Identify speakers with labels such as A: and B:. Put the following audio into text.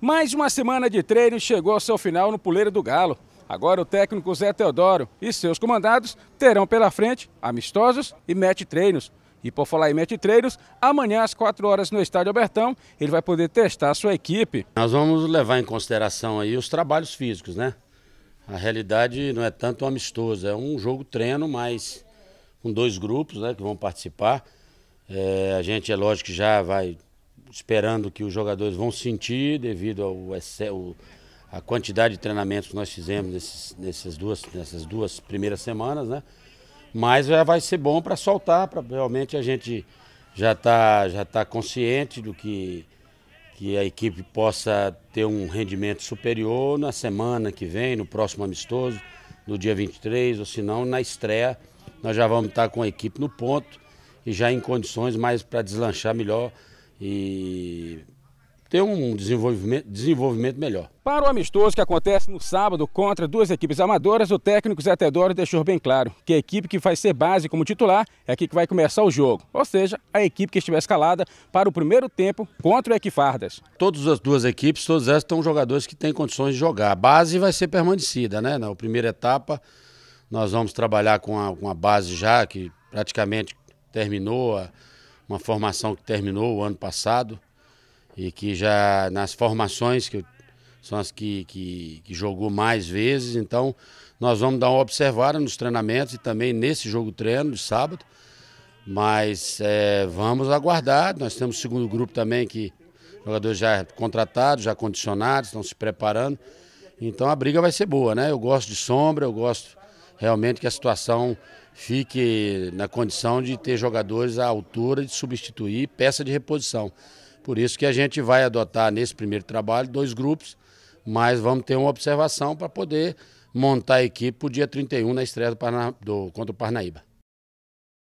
A: Mais uma semana de treino chegou ao seu final no Puleiro do Galo. Agora o técnico Zé Teodoro e seus comandados terão pela frente amistosos e match treinos. E por falar em match treinos, amanhã às 4 horas no Estádio Albertão, ele vai poder testar a sua equipe. Nós vamos levar em consideração aí os trabalhos físicos, né? A realidade
B: não é tanto um amistoso, é um jogo treino, mas com dois grupos né, que vão participar. É, a gente, é lógico, já vai esperando que os jogadores vão sentir devido ao excesso, a quantidade de treinamentos que nós fizemos nesses, nessas, duas, nessas duas primeiras semanas, né? Mas já vai ser bom para soltar, para realmente a gente já está já tá consciente do que, que a equipe possa ter um rendimento superior na semana que vem, no próximo amistoso, no dia 23, ou se não, na estreia, nós já vamos estar tá com a equipe no ponto e já em condições mais para deslanchar melhor e ter um desenvolvimento, desenvolvimento melhor.
A: Para o amistoso que acontece no sábado contra duas equipes amadoras, o técnico Zé Teodoro deixou bem claro que a equipe que vai ser base como titular é a que vai começar o jogo, ou seja, a equipe que estiver escalada para o primeiro tempo contra o Equifardas. Todas as
B: duas equipes, todas elas estão jogadores que têm condições de jogar. A base vai ser permanecida, né? Na primeira etapa, nós vamos trabalhar com a, com a base já, que praticamente terminou a uma formação que terminou o ano passado e que já nas formações que são as que, que, que, jogou mais vezes, então nós vamos dar uma observada nos treinamentos e também nesse jogo treino de sábado, mas é, vamos aguardar, nós temos o segundo grupo também que jogadores já contratados, já condicionados, estão se preparando, então a briga vai ser boa, né? Eu gosto de sombra, eu gosto realmente que a situação fique na condição de ter jogadores à altura de substituir peça de reposição. Por isso que a gente vai adotar nesse primeiro trabalho dois grupos, mas vamos ter uma observação para poder montar a equipe para o dia 31 na estreia do, Parna... do... contra o Parnaíba.